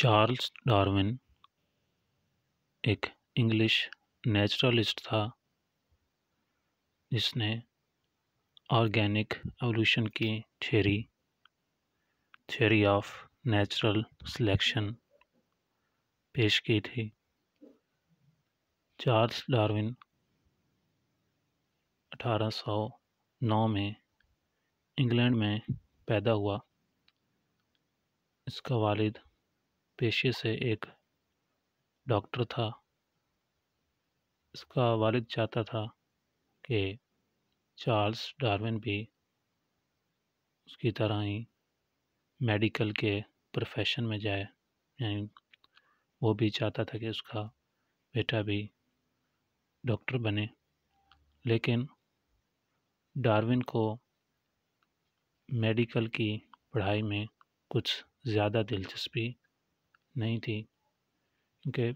Charles Darwin एक English naturalist था जिसने ऑर्गेनिक एवोल्यूशन की theory theory of natural selection पेश की थी चार्ल्स डार्विन 1809 में इंग्लैंड में पैदा हुआ इसका वालिद पेशे से एक डॉक्टर था इसका वालिद चाहता था कि चार्ल्स डार्विन भी उसकी तरह ही मेडिकल के प्रोफेशन में जाए यानी वो भी चाहता था कि उसका बेटा भी डॉक्टर बने लेकिन डार्विन को मेडिकल की पढ़ाई में कुछ ज़्यादा दिलचस्पी नहीं थी क्योंकि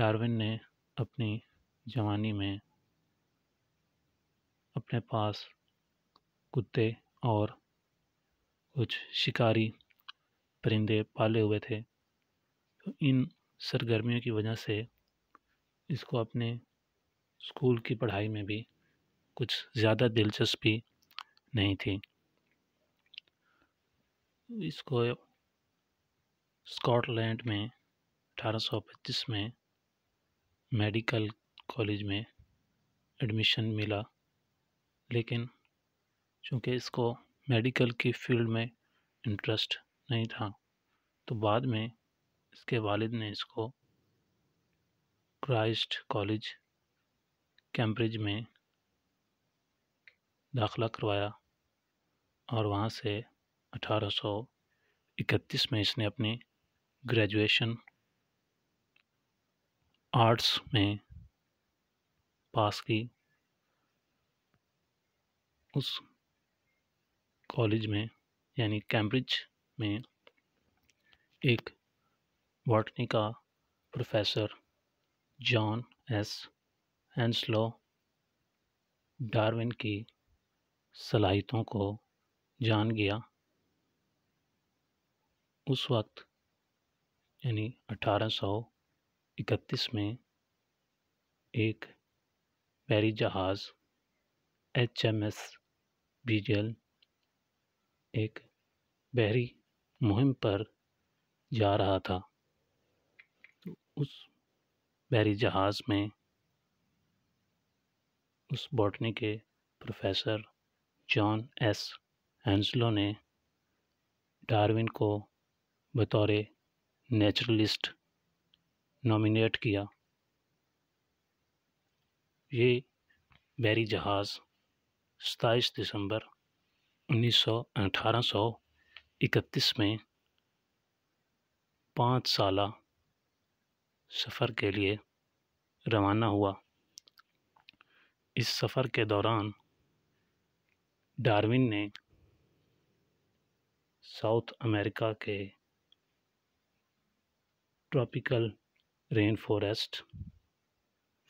डार्विन ने अपनी जवानी में अपने पास कुत्ते और कुछ शिकारी परिंदे पाले हुए थे तो इन सरगर्मियों की वजह से इसको अपने स्कूल की पढ़ाई में भी कुछ ज़्यादा दिलचस्पी नहीं थी इसको स्कॉटलैंड में 1825 में मेडिकल कॉलेज में एडमिशन मिला लेकिन चूँकि इसको मेडिकल की फील्ड में इंटरेस्ट नहीं था तो बाद में इसके वालिद ने इसको क्राइस्ट कॉलेज कैम्ब्रिज में दाखला करवाया और वहाँ से 1831 में इसने अपनी ग्रेजुएशन आर्ट्स में पास की उस कॉलेज में यानी कैम्ब्रिज में एक बॉटनी का professor John S Henslow Darwin की सलाहितों को जान गया उस वक्त यानी 1831 में एक पैरी जहाज़ एच एम एस बीजल एक बहरी मुहिम पर जा रहा था तो उस बहरी जहाज़ में उस बॉटनी के प्रोफेसर जॉन एस हैंसलो ने डार्विन को बतौर नेचुरलिस्ट नॉमिनेट किया ये बैरी जहाज़ सताईस दिसंबर उन्नीस सौ अठारह सौ इकतीस में पाँच साल सफ़र के लिए रवाना हुआ इस सफ़र के दौरान डार्विन ने साउथ अमेरिका के ट्रॉपिकल रेन फॉरेस्ट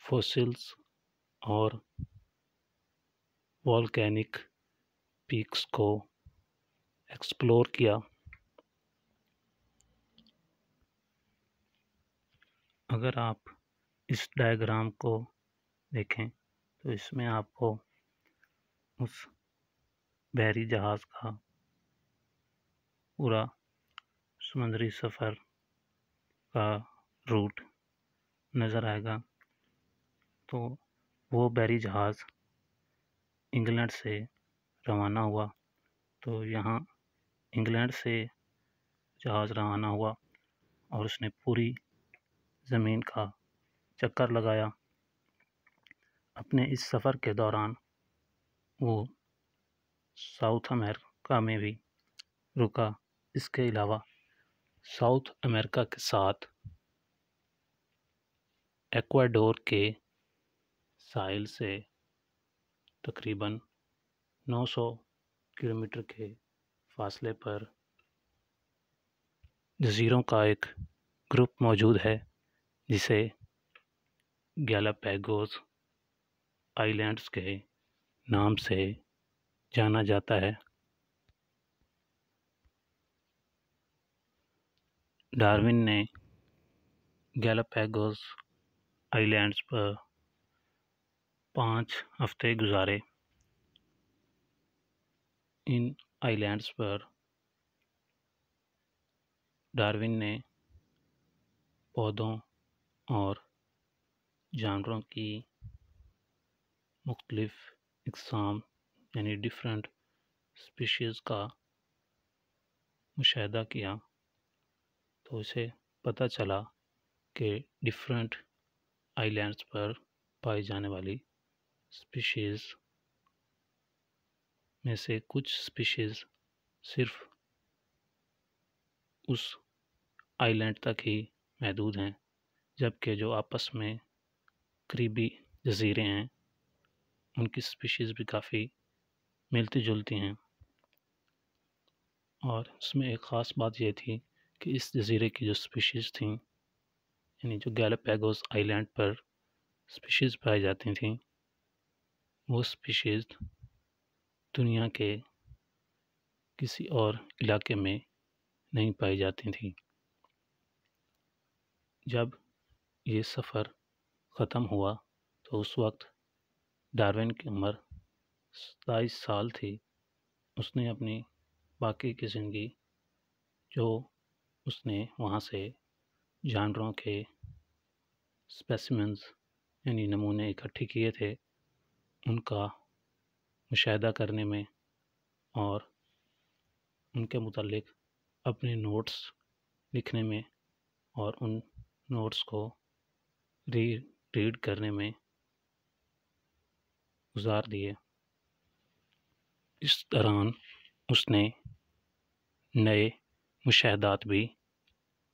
फोसिल्स और वॉलकैनिक पीक्स को एक्सप्लोर किया अगर आप इस डायग्राम को देखें तो इसमें आपको उस बहरी जहाज़ का पूरा समुद्री सफ़र का रूट नज़र आएगा तो वो बैरी जहाज़ इंग्लैंड से रवाना हुआ तो यहाँ इंग्लैंड से जहाज़ रवाना हुआ और उसने पूरी ज़मीन का चक्कर लगाया अपने इस सफ़र के दौरान वो साउथ अमेरिका में भी रुका इसके अलावा साउथ अमेरिका के साथ एक्वाडोर के साहिल से तकरीबन 900 किलोमीटर के फासले पर जजीरों का एक ग्रुप मौजूद है जिसे गैलापैगोस आइलैंड्स के नाम से जाना जाता है डार्विन ने गैलापैगोस आइलैंड्स पर पाँच हफ्ते गुजारे इन आइलैंड्स पर डार्विन ने पौधों और जानवरों की मुख्तलफ़ इकसाम यानी डिफरेंट स्पीशीज़ का मुशाह किया तो उसे पता चला कि डिफरेंट आइलैंड्स पर पाई जाने वाली स्पीशीज़ में से कुछ स्पीशीज़ सिर्फ उस आइलैंड तक ही महदूद हैं जबकि जो आपस में करीबी जजीरे हैं उनकी स्पीशीज़ भी काफ़ी मिलती जुलती हैं और उसमें एक ख़ास बात यह थी कि इस जजीरे की जो स्पीशीज़ थी यानी जो गैलापैगोस आइलैंड पर स्पीशीज़ पाई जाती थी वो स्पीशीज़ दुनिया के किसी और इलाके में नहीं पाई जाती थी जब ये सफ़र ख़त्म हुआ तो उस वक्त डार्विन की उम्र सताईस साल थी उसने अपनी बाकी की ज़िंदगी जो उसने वहाँ से जानवरों के स्पेसिमेंस यानी नमूने इकट्ठे किए थे उनका मुशाह करने में और उनके मतलब अपने नोट्स लिखने में और उन नोट्स को री रीड करने में गुजार दिए इस दौरान उसने नए मुशाहदात भी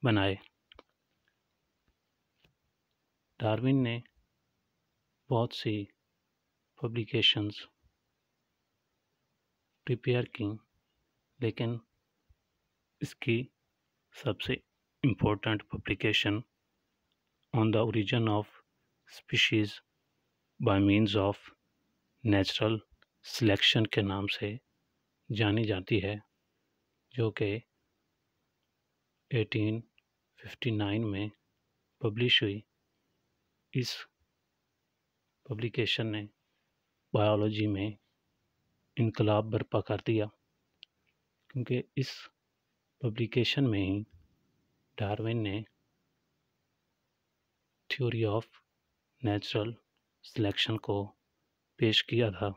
बनाए डार्विन ने बहुत सी पब्लिकेशंस प्रिपेयर की लेकिन इसकी सबसे important publication on the origin of species by means of natural selection के नाम से जानी जाती है जो कि 1859 में पब्लिश हुई इस पब्लिकेशन ने बायोलॉजी में इनकलाब बरपा कर दिया क्योंकि इस पब्लिकेशन में ही डार्विन ने थ्योरी ऑफ नेचुरल सिलेक्शन को पेश किया था